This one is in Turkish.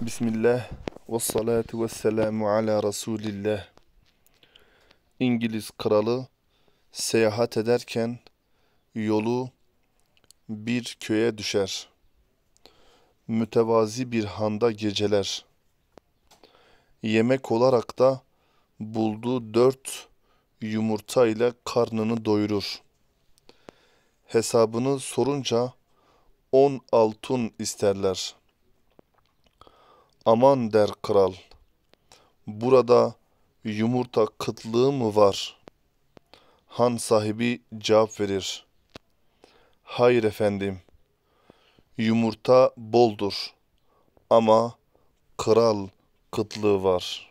Bismillah ve salatu ve selamu ala Resulillah. İngiliz kralı seyahat ederken yolu bir köye düşer. Mütevazi bir handa geceler. Yemek olarak da bulduğu dört yumurta ile karnını doyurur. Hesabını sorunca on altın isterler.'' Aman der kral, burada yumurta kıtlığı mı var? Han sahibi cevap verir. Hayır efendim, yumurta boldur ama kral kıtlığı var.''